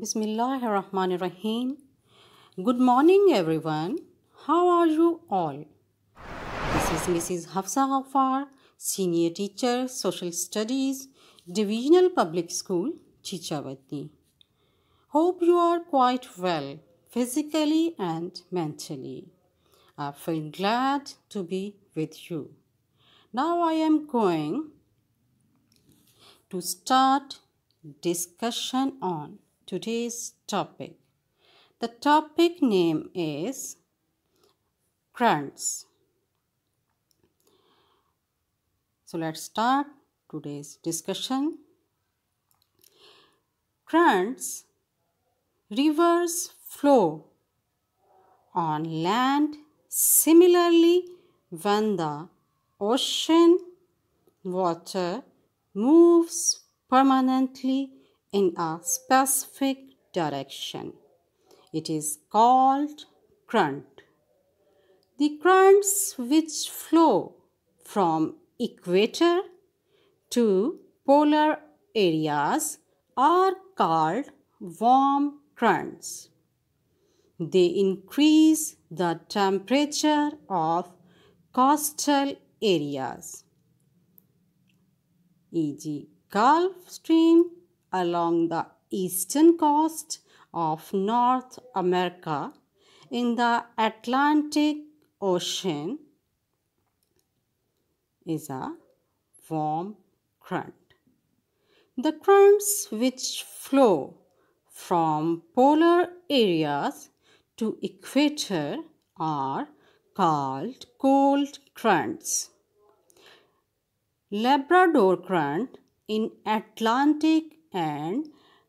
Bismillahirrahmanirrahim. Good morning, everyone. How are you all? This is Mrs. Hafsa Ghaffar, Senior Teacher, Social Studies, Divisional Public School, Chichavati. Hope you are quite well, physically and mentally. I feel glad to be with you. Now I am going to start discussion on today's topic. The topic name is grants. So let's start today's discussion. Currents rivers flow on land similarly when the ocean water moves permanently in a specific direction. It is called current. The currents which flow from equator to polar areas are called warm currents. They increase the temperature of coastal areas, e.g. Gulf Stream along the eastern coast of North America in the Atlantic Ocean is a warm current. The currents which flow from polar areas to equator are called cold currents. Labrador current in Atlantic and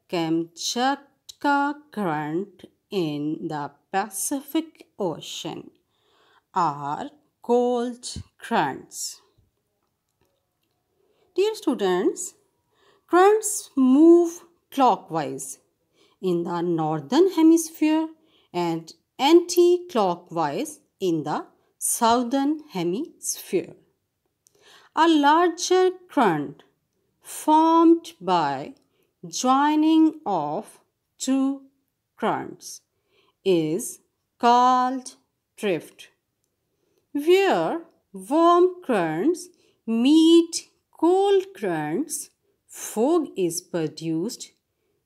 Kamchatka Current in the Pacific Ocean are cold currents. Dear students, currents move clockwise in the northern hemisphere and anti-clockwise in the southern hemisphere. A larger current formed by joining of two currents is called drift, where warm currents meet cold currents, fog is produced,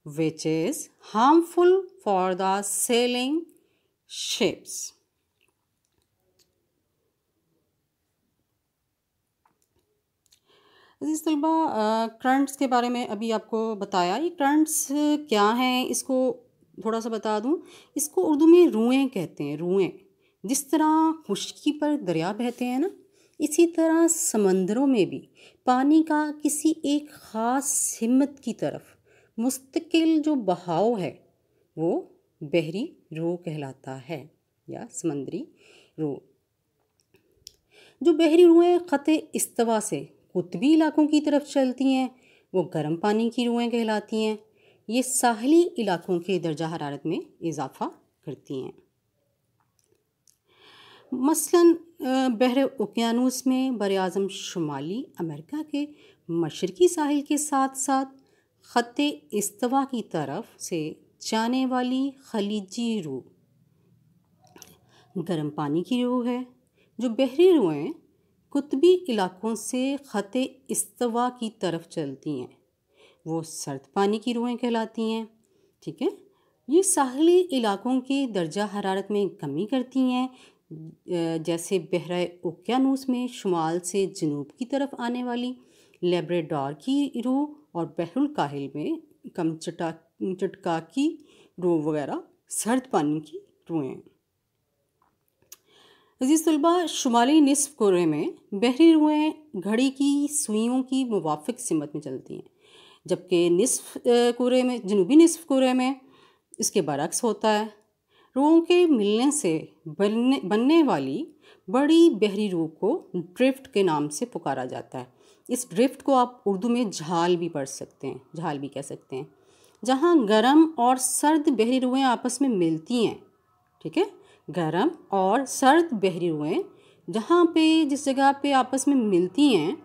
which is harmful for the sailing ships. अजीज़ तलबा currents के बारे में अभी आपको बताया ये currents क्या हैं इसको थोड़ा सा बता दूं इसको उर्दू में रुएँ कहते हैं रुएँ जिस तरह खुश्की पर दरिया बहते हैं ना इसी तरह समंदरों में भी पानी का किसी एक ख़ास हिम्मत की तरफ मुस्तकिल जो बहाव है वो बहरी रो कहलाता है या समंदरी रो जो बहरी रुएँ ख़त इस्तवा से कुतबी इलाकों की तरफ चलती हैं वो गर्म पानी की रुएँ कहलाती हैं ये साहली इलाकों के दर्जा हरारत में इजाफा करती हैं मसलन बहर ओकियानूस में बर अज़म शुमाली अमेरिका के मशरकी साहिल के साथ साथ ख़त इस्तवा की तरफ से जाने वाली खलीजी रू गर्म पानी की रू है जो बहरी रुएँ कुतबी इलाकों से ख़त इस्तवा की तरफ चलती हैं वो सर्द पानी की रूहें कहलाती हैं ठीक है ये साहली इलाकों के दर्जा हरारत में कमी करती हैं जैसे बहरा ओकियानूस में शुमाल से जनूब की तरफ आने वाली लेब्रेडोर की रूह और बहरुल काहिल में कम चटा चटका की रूह वगैरह सर्द पानी की रूहें अजीज़ तलबा शुमाली नसफ़ कोरे में बहरी रुएँ घड़ी की सुइयों की मुवाफिक सिमत में चलती हैं जबकि नसफ़ कोरे में जनूबी नसफ़ कोरे में इसके बरक्स होता है रुओं के मिलने से बनने बनने वाली बड़ी बहरी रूह को ड्रिफ्ट के नाम से पुकारा जाता है इस ड्रिफ्ट को आप उर्दू में झाल भी पढ़ सकते हैं झाल भी कह सकते हैं जहाँ गर्म और सर्द बहरी रुएँ आपस में मिलती हैं ठीक है गर्म और सर्द हुए जहाँ पे जिस जगह पे आपस में मिलती हैं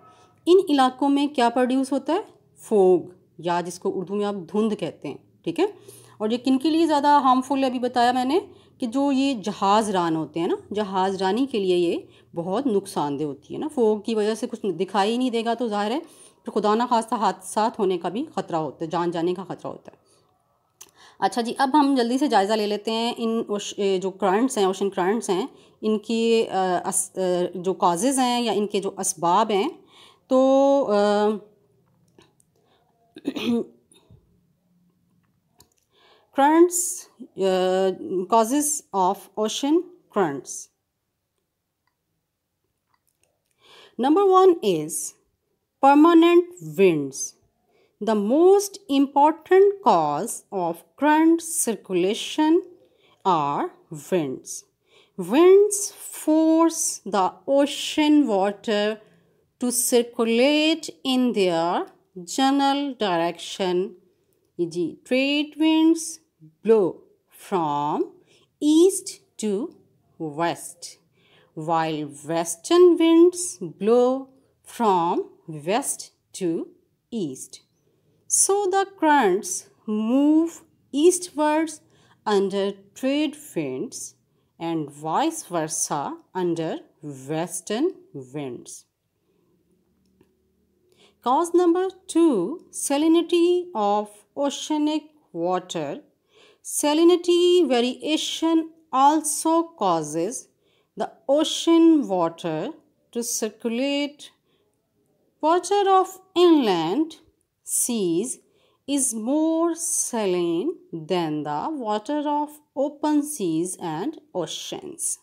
इन इलाकों में क्या प्रोड्यूस होता है फोग या जिसको उर्दू में आप धुंध कहते हैं ठीक है और ये किन के लिए ज़्यादा हार्मफुल है अभी बताया मैंने कि जो ये जहाज़ रान होते हैं ना जहाज़ रानी के लिए ये बहुत नुकसानदेह होती है ना फोग की वजह से कुछ दिखाई नहीं देगा तो ज़ाहिर है फिर खुदा ना खासा हादसा होने का भी ख़तरा होता है जान जाने का ख़तरा होता है अच्छा जी अब हम जल्दी से जायज़ा ले लेते हैं इन जो करंट्स हैं ओशन करंट्स हैं इनकी जो काजेज़ हैं या इनके जो इसबाब हैं तो currents causes of ocean currents number one is permanent winds The most important cause of current circulation are winds. Winds force the ocean water to circulate in their general direction, e.g., trade winds blow from east to west, while western winds blow from west to east. So the currents move eastwards under trade winds and vice versa under western winds. Cause number 2 salinity of oceanic water. Salinity variation also causes the ocean water to circulate water of inland seas is more saline than the water of open seas and oceans.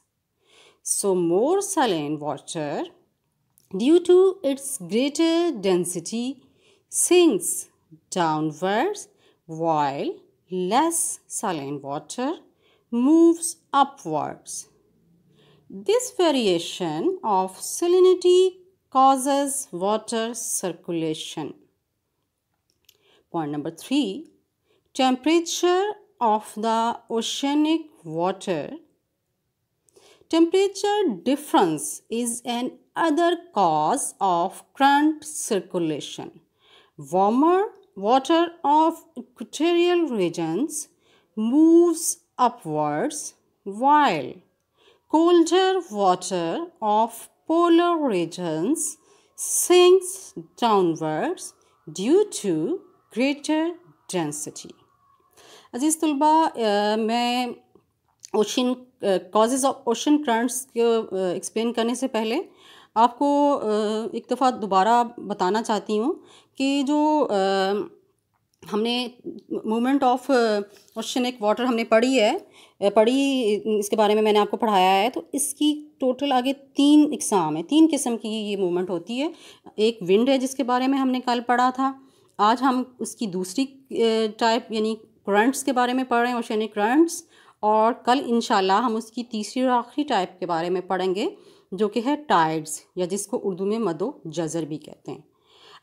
So, more saline water, due to its greater density, sinks downwards while less saline water moves upwards. This variation of salinity causes water circulation Point number three temperature of the oceanic water. Temperature difference is an other cause of current circulation. Warmer water of equatorial regions moves upwards while colder water of polar regions sinks downwards due to greater density अजीज़ तलबा uh, मैं ocean causes of ocean currents को explain uh, करने से पहले आपको uh, एक दफ़ा दोबारा बताना चाहती हूँ कि जो हमने मूवमेंट ऑफ ओशनिक वाटर हमने पढ़ी है पढ़ी इसके बारे में मैंने आपको पढ़ाया है तो इसकी टोटल आगे तीन इकसाम है तीन किस्म की ये मूवमेंट होती है एक विंड है जिसके बारे में हमने कल पढ़ा था आज हम उसकी दूसरी टाइप यानी करंट्स के बारे में पढ़ रहे हैं ओशनिक करंट्स और कल इंशाल्लाह हम उसकी तीसरी और आखिरी टाइप के बारे में पढ़ेंगे जो कि है टाइड्स या जिसको उर्दू में मदो जजर भी कहते हैं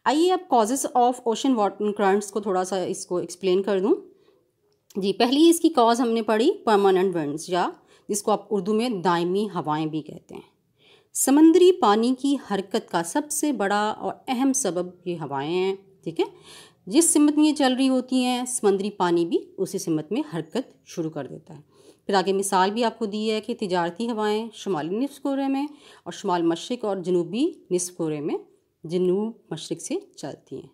आइए अब causes of ocean water currents को थोड़ा सा इसको एक्सप्लेन कर दूँ जी पहली इसकी कॉज हमने पढ़ी परमानेंट वर्ड्स या जिसको आप उर्दू में दायमी हवाएं भी कहते हैं समंदरी पानी की हरकत का सबसे बड़ा और अहम सबब ये हवाएं हैं ठीक है जिस सिमत में ये चल रही होती हैं समंदरी पानी भी उसी सिमत में हरकत शुरू कर देता है फिर आगे मिसाल भी आपको दी है कि तजारती हवाएँ शुमाली निसफ कोरे में और शुमाल मशरक़ और जनूबी निसफ कोरे में जनूब मशरक़ से चलती हैं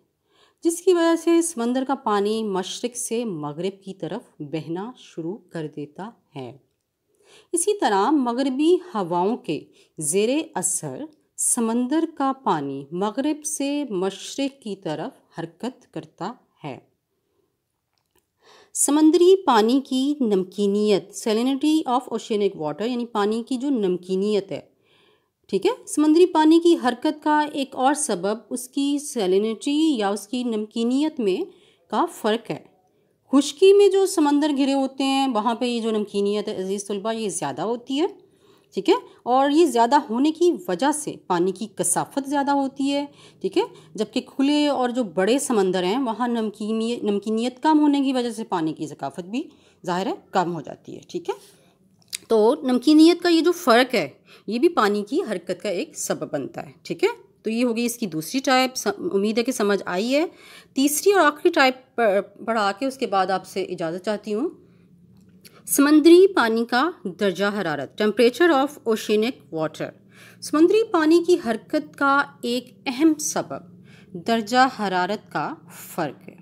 जिसकी वजह से समंदर का पानी मशरक़ से मगरब की तरफ बहना शुरू कर देता है इसी तरह मगरबी हवाओं के ज़ेर असर समंदर का पानी मगरब से मशरक़ की तरफ हरकत करता है समंदरी पानी की नमकीनीत सेलिनिटी ऑफ ओशनिक वाटर यानी पानी की जो नमकीनीत है ठीक है समंदरी पानी की हरकत का एक और सबब उसकी सेलिनिटी या उसकी नमकीनीत में का फ़र्क है खुश्की में जो समंदर घिरे होते हैं वहाँ पे ये जो नमकीनीत है अजीज़ तलबा ये ज़्यादा होती है ठीक है और ये ज़्यादा होने की वजह से पानी की कसाफत ज़्यादा होती है ठीक है जबकि खुले और जो बड़े समंदर हैं वहाँ नमकीनी नमकीनीत कम होने की वजह से पानी की सकाफत भी ज़ाहिर है कम हो जाती है ठीक है तो नमकीनीत का ये जो फ़र्क है ये भी पानी की हरकत का एक सबब बनता है ठीक है तो ये होगी इसकी दूसरी टाइप उम्मीद है कि समझ आई है तीसरी और आखिरी टाइप पढ़ा के उसके बाद आपसे इजाज़त चाहती हूँ समुद्री पानी का दर्जा हरारत टेम्परेचर ऑफ ओशनिक वाटर समुद्री पानी की हरकत का एक अहम सबब दर्जा हरारत का फ़र्क है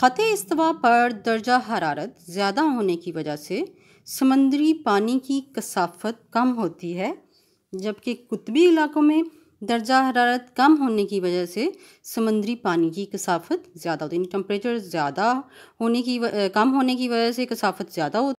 ख़त इस्तवा पर दर्जा हरारत ज़्यादा होने की वजह से समुद्री पानी की कसाफत कम होती है जबकि कुतबी इलाकों में दर्जा हरारत कम होने की वजह से समुद्री पानी की कसाफत ज़्यादा होती है टम्परेचर ज़्यादा होने की कम होने की वजह से कसाफत ज़्यादा होती